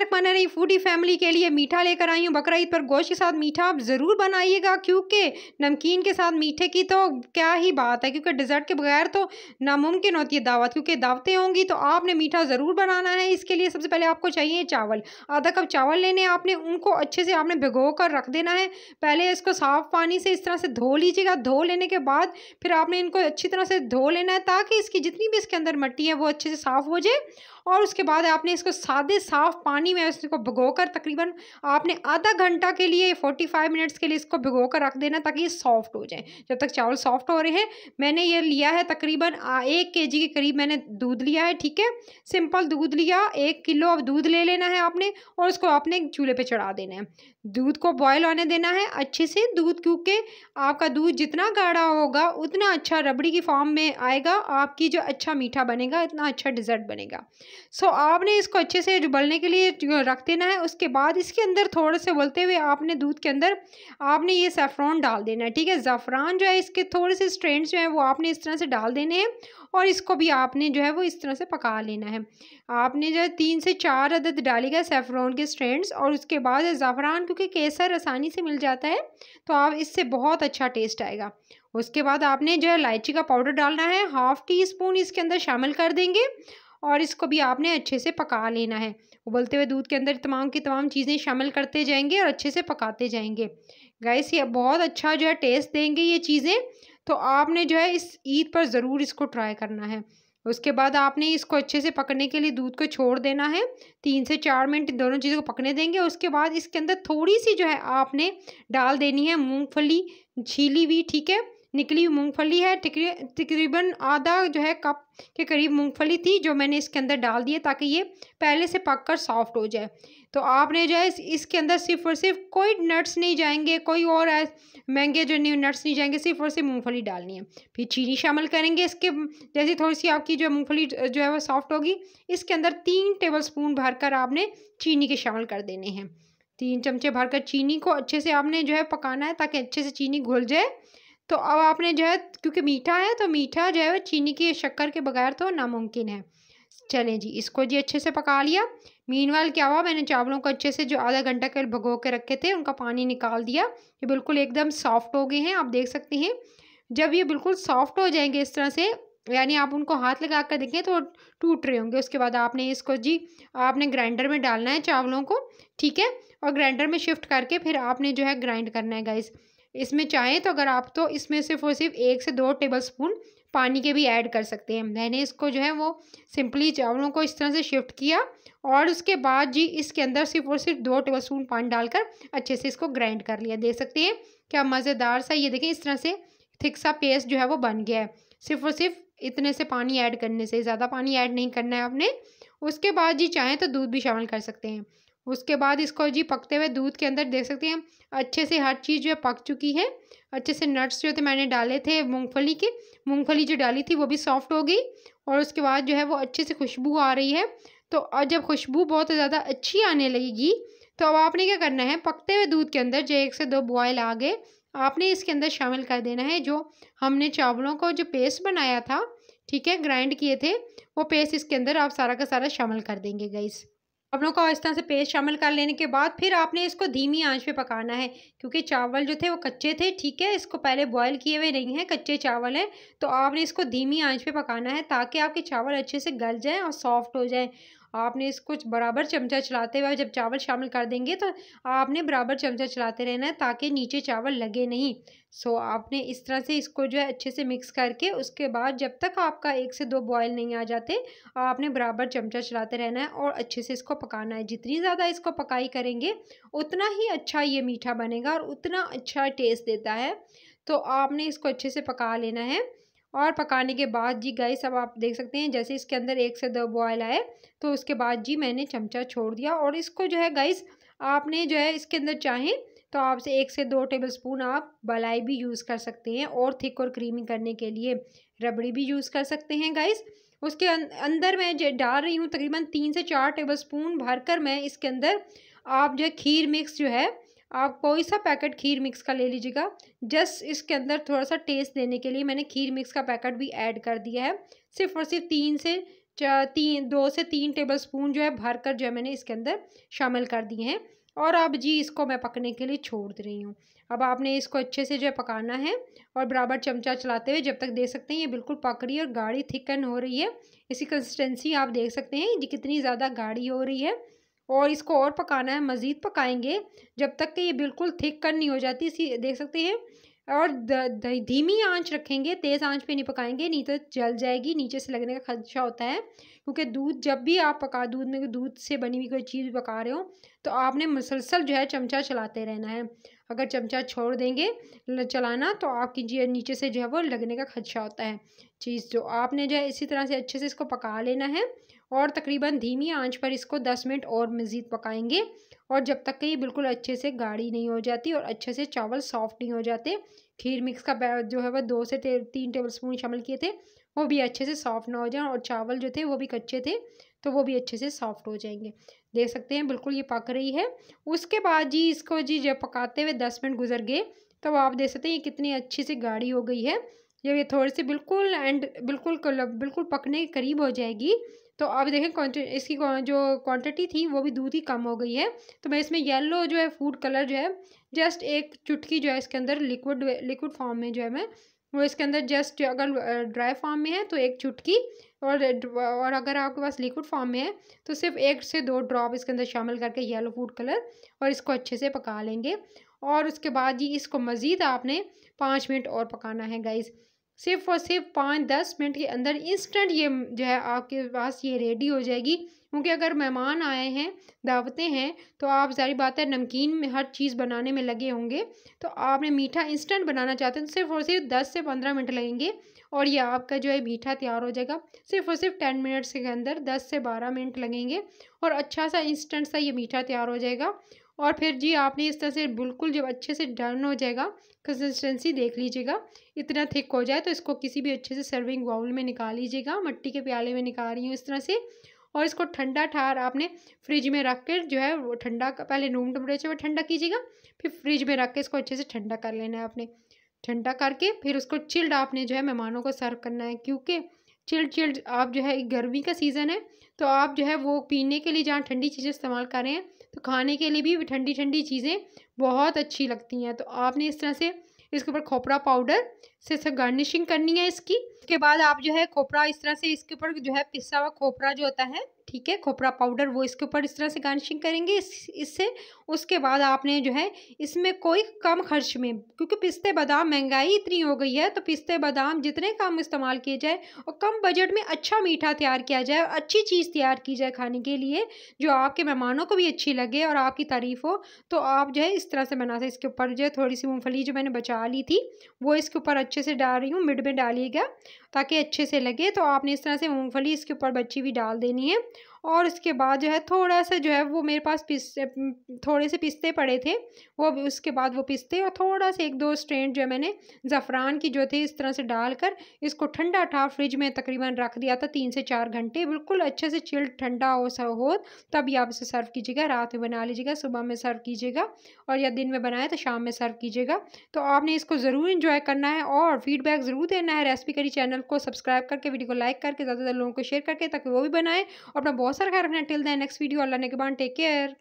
खैर मना रही फूडी फैमिली के लिए मीठा लेकर आई हूँ बकरा पर गोश्त के साथ मीठा आप ज़रूर बनाइएगा क्योंकि नमकीन के साथ मीठे की तो क्या ही बात है क्योंकि डिज़र्ट के बगैर तो नामुमकिन होती है दावत क्योंकि दावतें होंगी तो आपने मीठा ज़रूर बनाना है इसके लिए सबसे पहले आपको चाहिए चावल आधा कप चावल लेने आपने उनको अच्छे से आपने भिगो कर रख देना है पहले इसको साफ़ पानी से इस तरह से धो लीजिएगा धो लेने के बाद फिर आपने इनको अच्छी तरह से धो लेना है ताकि इसकी जितनी भी इसके अंदर मट्टी है वो अच्छे से साफ़ हो जाए और उसके बाद आपने इसको सादे साफ पानी में इसको भिगो कर तकरीबन आपने आधा घंटा के लिए फोर्टी फाइव मिनट्स के लिए इसको भिगो कर रख देना ताकि ये सॉफ्ट हो जाए जब तक चावल सॉफ्ट हो रहे हैं मैंने ये लिया है तकरीबन एक के जी के करीब मैंने दूध लिया है ठीक है सिंपल दूध लिया एक किलो अब दूध ले लेना है आपने और उसको आपने चूल्हे पर चढ़ा देना है दूध को बॉयल होने देना है अच्छे से दूध क्योंकि आपका दूध जितना गाढ़ा होगा उतना अच्छा रबड़ी की फॉर्म में आएगा आपकी जो अच्छा मीठा बनेगा इतना अच्छा डिज़र्ट बनेगा सो so, आपने इसको अच्छे से उबलने के लिए रख देना है उसके बाद इसके अंदर थोड़े से उबलते हुए आपने दूध के अंदर आपने ये सेफ्रॉन डाल देना है ठीक है ज़फ़रान जो है इसके थोड़े से स्ट्रेंड जो हैं वो आपने इस तरह से डाल देने हैं और इसको भी आपने जो है वो इस तरह से पका लेना है आपने जो है तीन से चार अदद डालेगा सेफ्रॉन के स्ट्रेंड्स और उसके बाद ज़फ़रान क्योंकि केसर आसानी से मिल जाता है तो आप इससे बहुत अच्छा टेस्ट आएगा उसके बाद आपने जो है इलायची का पाउडर डालना है हाफ़ टी स्पून इसके अंदर शामिल कर देंगे और इसको भी आपने अच्छे से पका लेना है उबलते हुए दूध के अंदर तमाम की तमाम चीज़ें शामिल करते जाएंगे और अच्छे से पकाते जाएंगे गैस ये बहुत अच्छा जो है टेस्ट देंगे ये चीज़ें तो आपने जो है इस ईद पर ज़रूर इसको ट्राई करना है उसके बाद आपने इसको अच्छे से पकने के लिए दूध को छोड़ देना है तीन से चार मिनट दोनों चीज़ों को पकने देंगे उसके बाद इसके अंदर थोड़ी सी जो है आपने डाल देनी है मूंगफली छीली हुई ठीक है निकली मूंगफली है तकरीबन आधा जो है कप के करीब मूंगफली थी जो मैंने इसके अंदर डाल दी है ताकि ये पहले से पक कर सॉफ्ट हो जाए तो आपने जो है इसके अंदर सिर्फ और सिर्फ कोई नट्स नहीं जाएंगे कोई और महंगे जो नहीं नट्स नहीं जाएंगे सिर्फ और सिर्फ मूँगफली डालनी है फिर चीनी शामिल करेंगे इसके जैसे थोड़ी सी आपकी जो मूँगफली जो है वो सॉफ्ट होगी इसके अंदर तीन टेबल स्पून कर आपने चीनी के शामिल कर देने हैं तीन चमचे भरकर चीनी को अच्छे से आपने जो है पकाना है ताकि अच्छे से चीनी घुल जाए तो अब आपने जो है क्योंकि मीठा है तो मीठा जो है चीनी के शक्कर के बगैर तो नामुमकिन है चलें जी इसको जी अच्छे से पका लिया मीन वाल क्या हुआ मैंने चावलों को अच्छे से जो आधा घंटा के भगो के रखे थे उनका पानी निकाल दिया ये बिल्कुल एकदम सॉफ्ट हो गए हैं आप देख सकते हैं जब ये बिल्कुल सॉफ्ट हो जाएंगे इस तरह से यानी आप उनको हाथ लगा कर देखें तो टूट रहे होंगे उसके बाद आपने इसको जी आपने ग्राइंडर में डालना है चावलों को ठीक है और ग्राइंडर में शिफ्ट करके फिर आपने जो है ग्राइंड करना है गाइस इसमें चाहें तो अगर आप तो इसमें सिर्फ और सिर्फ एक से दो टेबल स्पून पानी के भी ऐड कर सकते हैं मैंने इसको जो है वो सिंपली चावलों को इस तरह से शिफ्ट किया और उसके बाद जी इसके अंदर सिर्फ और सिर्फ दो टेबल स्पून पानी डालकर अच्छे से इसको ग्राइंड कर लिया देख सकते हैं क्या मज़ेदार सा ये देखें इस तरह से थिक सा पेस्ट जो है वो बन गया है सिर्फ और सिर्फ इतने से पानी ऐड करने से ज़्यादा पानी ऐड नहीं करना है आपने उसके बाद जी चाहें तो दूध भी शामिल कर सकते हैं उसके बाद इसको जी पकते हुए दूध के अंदर देख सकते हैं अच्छे से हर चीज़ जो है पक चुकी है अच्छे से नट्स जो थे मैंने डाले थे मूँगफली के मूँगफली जो डाली थी वो भी सॉफ्ट हो गई और उसके बाद जो है वो अच्छे से खुशबू आ रही है तो और जब खुशबू बहुत ज़्यादा अच्छी आने लगेगी तो अब आपने क्या करना है पकते हुए दूध के अंदर जो एक से दो बॉयल आ गए आपने इसके अंदर शामिल कर देना है जो हमने चावलों का जो पेस्ट बनाया था ठीक है ग्राइंड किए थे वो पेस्ट इसके अंदर आप सारा का सारा शामिल कर देंगे गईस चावलों को इस तरह से पेस्ट शामिल कर लेने के बाद फिर आपने इसको धीमी आंच पे पकाना है क्योंकि चावल जो थे वो कच्चे थे ठीक है इसको पहले बॉयल किए हुए नहीं हैं कच्चे चावल हैं तो आपने इसको धीमी आंच पे पकाना है ताकि आपके चावल अच्छे से गल जाएँ और सॉफ्ट हो जाएं आपने इसको बराबर चमचा चलाते हुए जब चावल शामिल कर देंगे तो आपने बराबर चमचा चलाते रहना है ताकि नीचे चावल लगे नहीं सो आपने इस तरह से इसको जो है अच्छे से मिक्स करके उसके बाद जब तक आपका एक से दो बॉयल नहीं आ जाते आपने बराबर चमचा चलाते रहना है और अच्छे से इसको पकाना है जितनी ज़्यादा इसको पकाई करेंगे उतना ही अच्छा ये मीठा बनेगा और उतना अच्छा टेस्ट देता है तो आपने इसको अच्छे से पका लेना है और पकाने के बाद जी गैस अब आप देख सकते हैं जैसे इसके अंदर एक से दो बॉयल आए तो उसके बाद जी मैंने चमचा छोड़ दिया और इसको जो है गाइस आपने जो है इसके अंदर चाहें तो आपसे एक से दो टेबल स्पून आप बलाई भी यूज़ कर सकते हैं और थिक और क्रीमी करने के लिए रबड़ी भी यूज़ कर सकते हैं गाइस उसके अं-, अंदर मैं डाल रही हूँ तकरीबन तीन से चार टेबल स्पून भर कर मैं इसके अंदर आप जो है खीर मिक्स जो है आप कोई सा पैकेट खीर मिक्स का ले लीजिएगा जस्ट इसके अंदर थोड़ा सा टेस्ट देने के लिए मैंने खीर मिक्स का पैकेट भी ऐड कर दिया है सिर्फ और सिर्फ तीन से तीन दो से तीन टेबल स्पून जो है भर कर जो है मैंने इसके अंदर शामिल कर दिए हैं और अब जी इसको मैं पकने के लिए छोड़ दे रही हूँ अब आपने इसको अच्छे से जो है पकाना है और बराबर चमचा चलाते हुए जब तक देख सकते हैं ये बिल्कुल पक रही है और गाढ़ी थिकन हो रही है इसकी कंसिस्टेंसी आप देख सकते हैं जी कितनी ज़्यादा गाढ़ी हो रही है और इसको और पकाना है मज़ीद पकाएंगे जब तक कि ये बिल्कुल थिक कर नहीं हो जाती इसी देख सकते हैं और धीमी आंच रखेंगे तेज़ आंच पे नहीं पकाएंगे नहीं तो जल जाएगी नीचे से लगने का खदशा होता है क्योंकि दूध जब भी आप पका दूध में दूध से बनी हुई कोई चीज़ पका रहे हो तो आपने मुसलसल जो है चमचा चलाते रहना है अगर चमचा छोड़ देंगे चलाना तो आपकी जी नीचे से जो है वो लगने का खदशा होता है चीज़ जो आपने जो है इसी तरह से अच्छे से इसको पका लेना है और तकरीबन धीमी आंच पर इसको 10 मिनट और मज़ीद पकाएंगे और जब तक कि ये बिल्कुल अच्छे से गाढ़ी नहीं हो जाती और अच्छे से चावल सॉफ्ट नहीं हो जाते खीर मिक्स का जो है वह दो से ते, तीन टेबल स्पून शामिल किए थे वो भी अच्छे से सॉफ्ट ना हो जाए और चावल जो थे वो भी कच्चे थे तो वो भी अच्छे से सॉफ्ट हो जाएंगे देख सकते हैं बिल्कुल ये पक रही है उसके बाद जी इसको जी जब पकाते हुए दस मिनट गुजर गए तो आप देख सकते हैं ये कितनी अच्छी सी गाढ़ी हो गई है जब ये थोड़ी सी बिल्कुल एंड बिल्कुल बिल्कुल पकने के करीब हो जाएगी तो अब देखें इसकी जो क्वांटिटी थी वो भी दूध ही कम हो गई है तो मैं इसमें येलो जो है फूड कलर जो है जस्ट एक चुटकी जो है इसके अंदर लिक्विड लिक्विड फॉर्म में जो है मैं वो इसके अंदर जस्ट अगर ड्राई फॉर्म में है तो एक चुटकी और और अगर आपके पास लिक्विड फॉर्म में है तो सिर्फ एक से दो ड्रॉप इसके अंदर शामिल करके येलो फूड कलर और इसको अच्छे से पका लेंगे और उसके बाद जी इसको मज़ीद आपने पाँच मिनट और पकाना है गाइज़ सिर्फ और सिर्फ पाँच दस मिनट के अंदर इंस्टेंट ये जो है आपके पास ये रेडी हो जाएगी क्योंकि अगर मेहमान आए हैं दावतें हैं तो आप सारी बात है नमकीन में हर चीज़ बनाने में लगे होंगे तो आपने मीठा इंस्टेंट बनाना चाहते हैं तो सिर्फ और सिर्फ दस से पंद्रह मिनट लगेंगे और ये आपका जो है मीठा तैयार हो जाएगा सिर्फ और सिर्फ टेन मिनट्स के अंदर दस से बारह मिनट लगेंगे और अच्छा सा इंस्टेंट सा ये मीठा तैयार हो जाएगा और फिर जी आपने इस तरह से बिल्कुल जब अच्छे से डन हो जाएगा कंसिस्टेंसी देख लीजिएगा इतना थिक हो जाए तो इसको किसी भी अच्छे से सर्विंग बाउल में निकाल लीजिएगा मट्टी के प्याले में निकाल रही हूँ इस तरह से और इसको ठंडा ठार आपने फ्रिज में रख कर जो है वो ठंडा पहले रूम टेम्परेचर पर ठंडा कीजिएगा फिर फ्रिज में रख के इसको अच्छे से ठंडा कर लेना है आपने ठंडा करके फिर उसको चिल्ड आपने जो है मेहमानों को सर्व करना है क्योंकि चिल्ड चिल्ड आप जो है गर्मी का सीज़न है तो आप जो है वो पीने के लिए जहाँ ठंडी चीज़ें इस्तेमाल कर रहे हैं तो खाने के लिए भी ठंडी ठंडी चीज़ें बहुत अच्छी लगती हैं तो आपने इस तरह से इसके ऊपर खोपरा पाउडर से गार्निशिंग करनी है इसकी उसके बाद आप जो है खोपरा इस तरह से इसके ऊपर जो है पिसा हुआ खोपरा जो होता है ठीक है खोपरा पाउडर वो इसके ऊपर इस तरह से गार्निशिंग करेंगे इस इससे उसके बाद आपने जो है इसमें कोई कम खर्च में क्योंकि पिस्ते बादाम महंगाई इतनी हो गई है तो पिस्ते बादाम जितने कम इस्तेमाल किए जाए और कम बजट में अच्छा मीठा तैयार किया जाए और अच्छी चीज़ तैयार की जाए खाने के लिए जो आपके मेहमानों को भी अच्छी लगे और आपकी तारीफ़ हो तो आप जो है इस तरह से बना सकते इसके ऊपर जो है थोड़ी सी मूँगफली जो मैंने बचा ली थी वो इसके ऊपर अच्छे से डाल रही हूँ मिड में डालिएगा ताकि अच्छे से लगे तो आपने इस तरह से मूँगफली इसके ऊपर बची हुई डाल देनी है और उसके बाद जो है थोड़ा सा जो है वो मेरे पास पिस थोड़े से पिस्ते पड़े थे वो उसके बाद वो पिस्ते और थोड़ा सा एक दो स्ट्रेंड जो है मैंने ज़फ़रान की जो थी इस तरह से डालकर इसको ठंडा था फ्रिज में तकरीबन रख दिया था तीन से चार घंटे बिल्कुल अच्छे से चिल ठंडा हो सा हो तभी आप इसे सर्व कीजिएगा रात में बना लीजिएगा सुबह में सर्व कीजिएगा और या दिन में बनाए तो शाम में सर्व कीजिएगा तो आपने इसको ज़रूर इन्जॉय करना है और फीडबैक ज़रूर देना है रेसिपी करी चैनल को सब्सक्राइब करके वीडियो को लाइक करके ज़्यादा से लोगों को शेयर करके ताकि वो भी बनाएँ और अपना बहुत बहुत सारा ख्याल रखना till the next video Allah ने के बाद टेक केयर